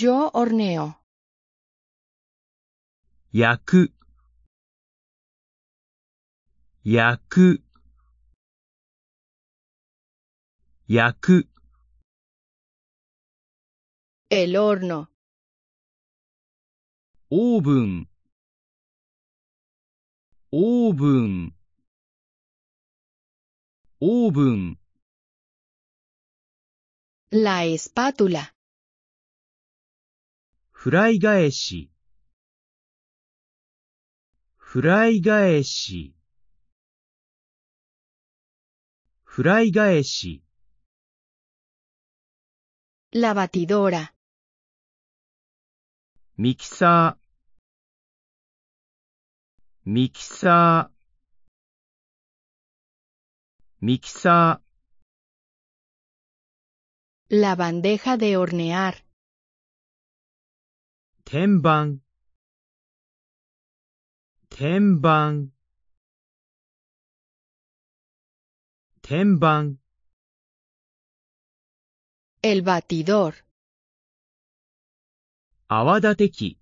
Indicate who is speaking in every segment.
Speaker 1: Yo horneo. Yaku. Yaku. Yaku. El horno. Oven. Oven. Oven. La espátula. フライ返し、フライ返し、フライ返し。La batidora. ミキサー、ミキサー、ミキサー。La bandeja de hornear. 天板天板天板 El batidor. 泡立て器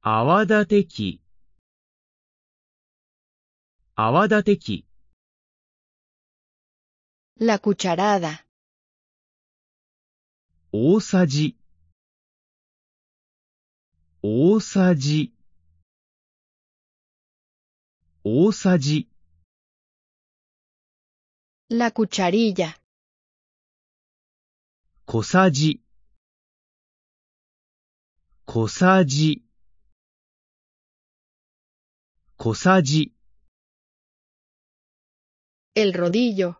Speaker 1: 泡立て器泡立て器 La cucharada. 大さじ大さじ大さじ La cucharilla. 小さじ小さじ小さじ El rodillo.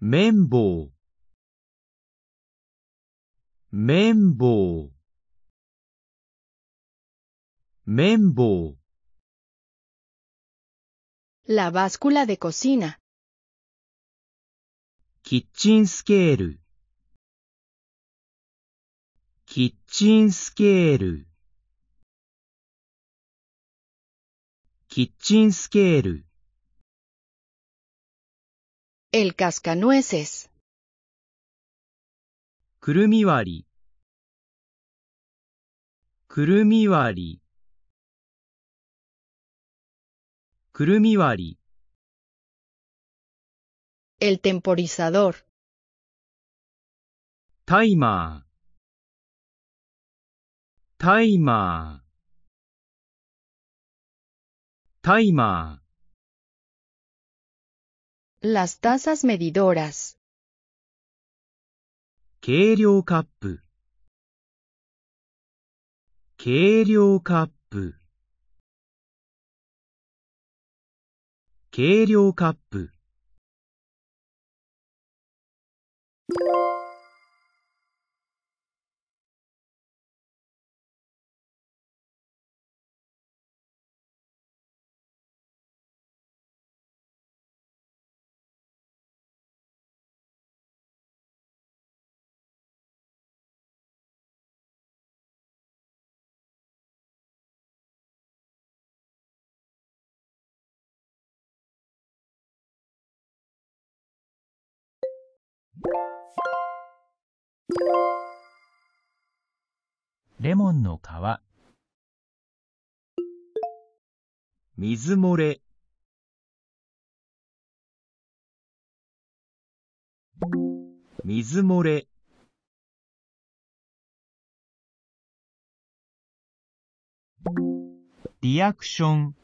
Speaker 1: 綿棒綿棒綿棒 La báscula de cocina. キッチンスケールキッチンスケールキッチンスケール El cascanueces. くるみ割りくるみ割りくるみ割り El temporizador. タイマータイマータイマー Las tazas medidoras. 軽量カップ軽量カップ軽量カップ。レモンの皮水漏れ水漏れ
Speaker 2: リアクション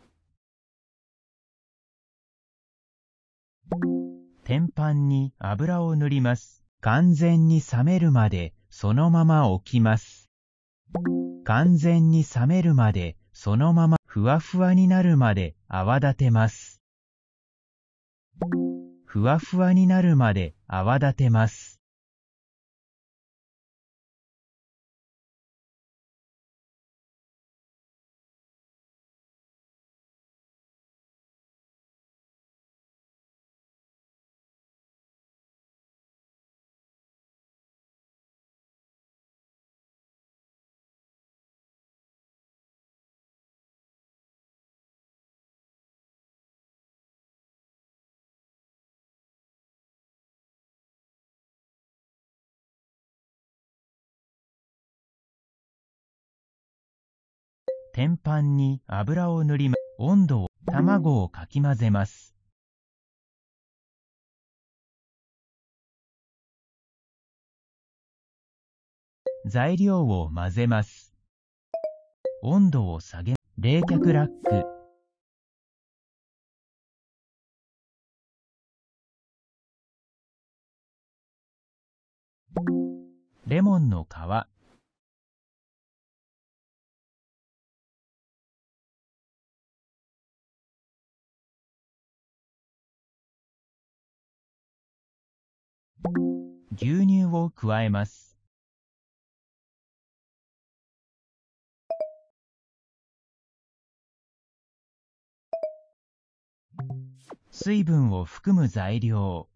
Speaker 2: 天板に油を塗ります。完全に冷めるまでそのまま置きます。完全に冷めるまでそのままふわふわになるまで泡立てます。ふわふわになるまで泡立てます。
Speaker 1: 天板に油を塗り、温度を、卵をかき混ぜます。材料を混ぜます。温度を下げ、冷却ラック。レモンの皮。牛乳を加えます。水分を含む材料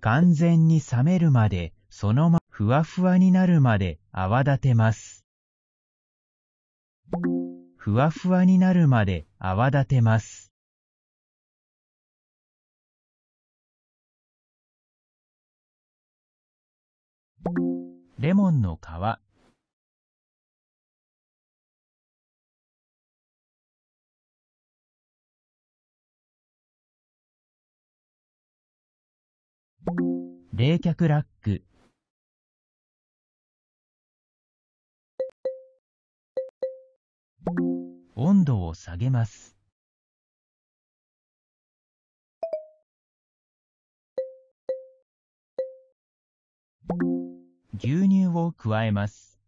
Speaker 2: 完全に冷めるまで、そのまふわふわになるまで泡立てます。ふわふわになる
Speaker 1: まで泡立てます。レモンの皮冷却ラック温度を下げます。牛乳を加えます。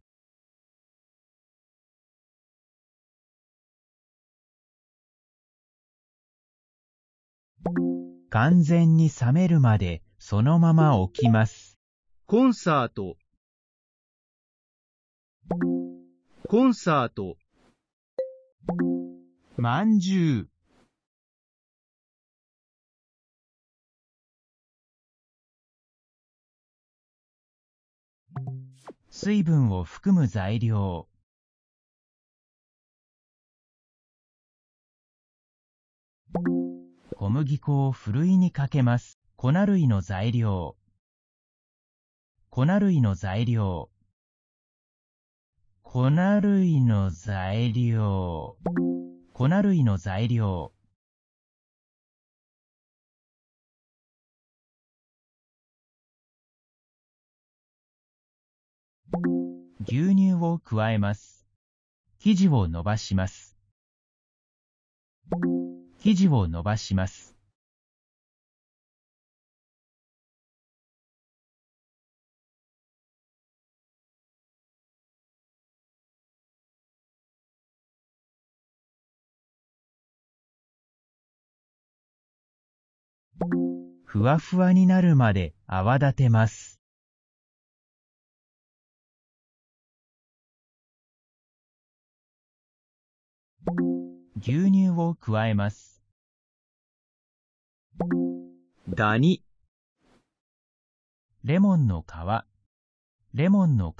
Speaker 1: 完全に冷め
Speaker 2: るまでそのまま置きます。コンサートコンサート
Speaker 1: まんじゅう水分を含む材料
Speaker 2: 小麦粉をふるいにかけます。粉類の材料粉類の材料粉類の材料粉
Speaker 1: 類の材料
Speaker 2: 牛乳を加えます生地を伸ばします生地を伸ばします
Speaker 1: ふわふわになるまで泡立てます。
Speaker 2: 牛乳を加えます。ダニレモンの皮レモンの皮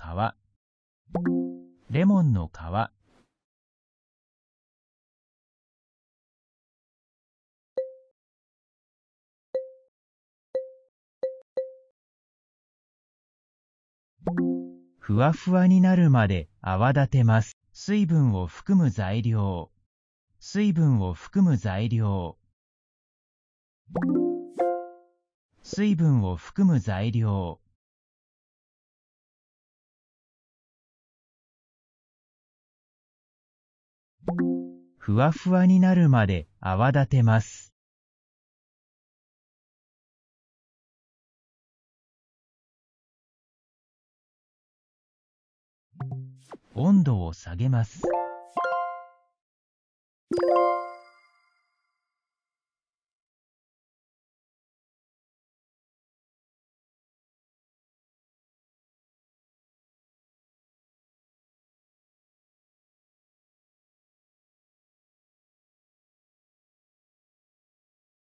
Speaker 1: レモンの皮
Speaker 2: ふわふわになるまで泡立てます。水分を含む材料。水分を含む材料。
Speaker 1: 水分を含む材料。ふわふわになるまで泡立てます。温度を下げます。